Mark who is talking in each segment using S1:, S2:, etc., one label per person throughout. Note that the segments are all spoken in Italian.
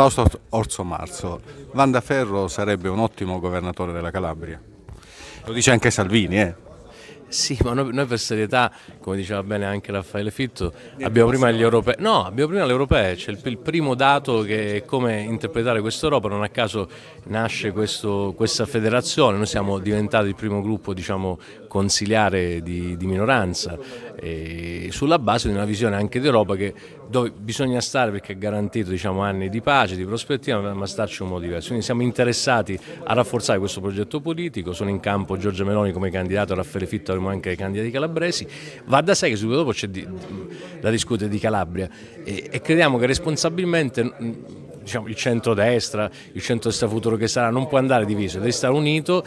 S1: Fausto Orso Marzo, Vanda Ferro sarebbe un ottimo governatore della Calabria. Lo dice anche Salvini, eh? Sì, ma noi, noi, per serietà, come diceva bene anche Raffaele Fitto, abbiamo prima gli europei. No, abbiamo prima le europee, c'è il, il, primo dato che è come interpretare questa Europa, non a caso nasce questo, questa federazione, noi siamo diventati il primo gruppo diciamo, consiliare di, di minoranza, sulla base di una visione anche d'Europa che dove bisogna stare perché è garantito diciamo, anni di pace, di prospettiva, ma starci in un modo diverso. Quindi siamo interessati a rafforzare questo progetto politico, sono in campo Giorgio Meloni come candidato, Raffaele Fitto A avremo anche candidati calabresi, va da sé che subito dopo c'è la discutere di Calabria e, e crediamo che responsabilmente diciamo, il centro-destra, il centrodestra futuro che sarà, non può andare diviso, deve stare unito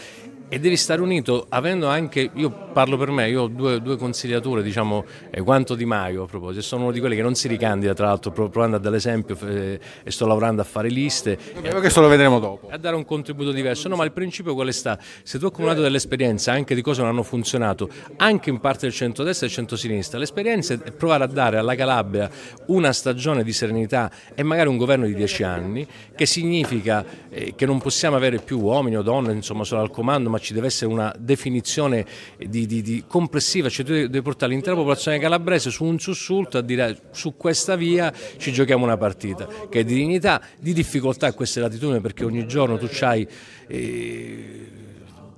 S1: e devi stare unito avendo anche, io parlo per me, io ho due, due consigliature, diciamo, eh, quanto Di Maio a proposito, sono uno di quelli che non si ricandida tra l'altro, provando a dare l'esempio eh, e sto lavorando a fare liste. Vabbè, questo lo vedremo dopo. A dare un contributo diverso, no ma il principio qual è sta? Se tu hai accumulato dell'esperienza anche di cose non hanno funzionato, anche in parte del centro-destra e del centro-sinistra, l'esperienza è provare a dare alla Calabria una stagione di serenità e magari un governo di dieci anni, che significa eh, che non possiamo avere più uomini o donne, insomma, solo al comando, ma ci deve essere una definizione di, di, di complessiva, cioè tu devi portare l'intera popolazione calabrese su un sussulto a dire su questa via ci giochiamo una partita, che è di dignità, di difficoltà a queste latitudini perché ogni giorno tu c'hai... Eh,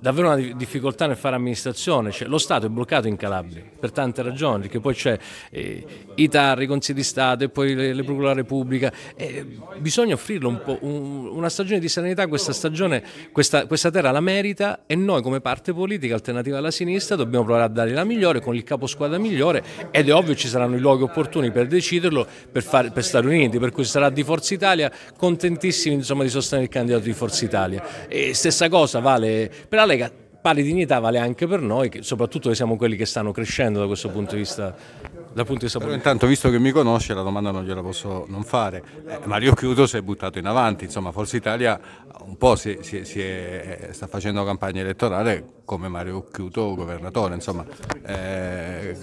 S1: davvero una difficoltà nel fare amministrazione, cioè, lo Stato è bloccato in Calabria per tante ragioni, perché poi c'è eh, i tarri, i consigli di Stato e poi le, le della Repubblica. eh, bisogna offrirlo un po', un, una stagione di serenità, questa stagione, questa, questa terra la merita e noi come parte politica alternativa alla sinistra dobbiamo provare a dare la migliore con il caposquadra migliore ed è ovvio ci saranno i luoghi opportuni per deciderlo, per, fare, per stare uniti, per cui sarà di Forza Italia contentissimi insomma, di sostenere il candidato di Forza Italia. E stessa cosa vale per Alex Lega pari dignità vale anche per noi, soprattutto che siamo quelli che stanno crescendo da questo punto di vista. Dal Punto di vista Però intanto, visto che mi conosce, la domanda non gliela posso non fare. Eh, Mario Chiuso si è buttato in avanti, insomma, Forza Italia un po' si, si, si è, sta facendo campagna elettorale come Mario Chiuto governatore, insomma. Eh,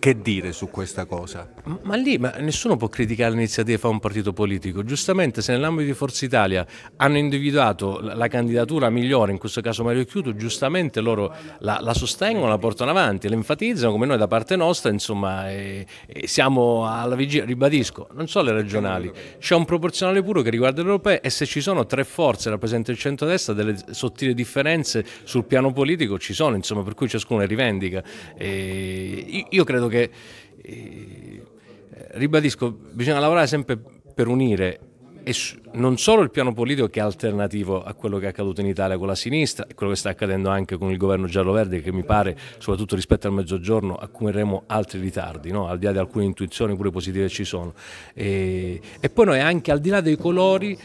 S1: che dire su questa cosa? Ma lì ma nessuno può criticare l'iniziativa che fa un partito politico. Giustamente se nell'ambito di Forza Italia hanno individuato la candidatura migliore, in questo caso Mario Chiuto, giustamente loro la, la sostengono, la portano avanti, la enfatizzano come noi da parte nostra, insomma, e, e siamo alla vigilia, ribadisco, non so le regionali, c'è un proporzionale puro che riguarda le e se ci sono tre forze rappresentate il centro-destra, delle sottili differenze sul piano politico ci sono, insomma, per cui ciascuno le rivendica. E io credo che, eh, ribadisco, bisogna lavorare sempre per unire e non solo il piano politico che è alternativo a quello che è accaduto in Italia con la sinistra e quello che sta accadendo anche con il governo giallo-verde che mi pare, soprattutto rispetto al mezzogiorno, accumuleremo altri ritardi, no? al di là di alcune intuizioni pure positive ci sono. E, e poi noi anche al di là dei colori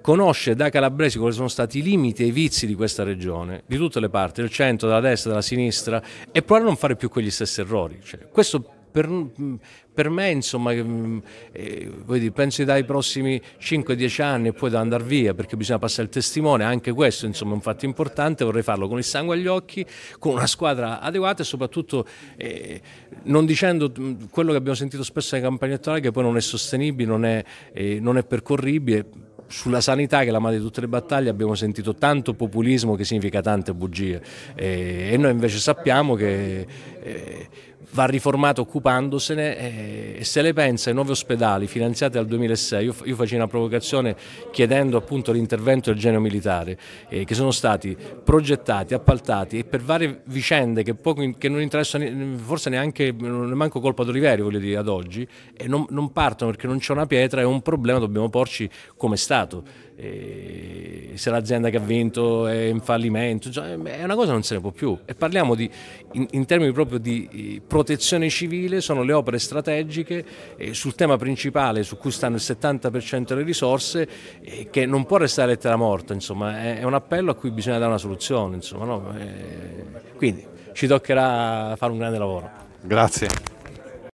S1: conosce da Calabresi quali sono stati i limiti e i vizi di questa regione, di tutte le parti, del centro, della destra, della sinistra e provare a non fare più quegli stessi errori. Cioè, questo per, mm, per me, insomma, mm, eh, dire, penso dai prossimi 5-10 anni e poi da andare via, perché bisogna passare il testimone, anche questo insomma, è un fatto importante, vorrei farlo con il sangue agli occhi, con una squadra adeguata e soprattutto eh, non dicendo mm, quello che abbiamo sentito spesso nelle campagne elettorali, che poi non è sostenibile, non è, eh, non è percorribile sulla sanità che è la madre di tutte le battaglie abbiamo sentito tanto populismo che significa tante bugie eh, e, noi invece sappiamo che eh, va riformato occupandosene eh, e se le pensa ai nuovi ospedali finanziati dal 2006, io, io faccio una provocazione chiedendo appunto l'intervento del genio militare, eh, che sono stati progettati, appaltati e per varie vicende che, poco, che non interessano forse neanche, non è manco colpa d'Oliverio voglio dire ad oggi, e non, non partono perché non c'è una pietra, è un problema dobbiamo porci come Stato. Eh, se l'azienda che ha vinto è in fallimento, cioè, è una cosa che non se ne può più. E parliamo di, in, in, termini proprio di eh, protezione civile, sono le opere strategiche eh, sul tema principale su cui stanno il 70% delle risorse che non può restare lettera morta, insomma, è, è, un appello a cui bisogna dare una soluzione. Insomma, no? e, quindi ci toccherà fare un grande lavoro. Grazie.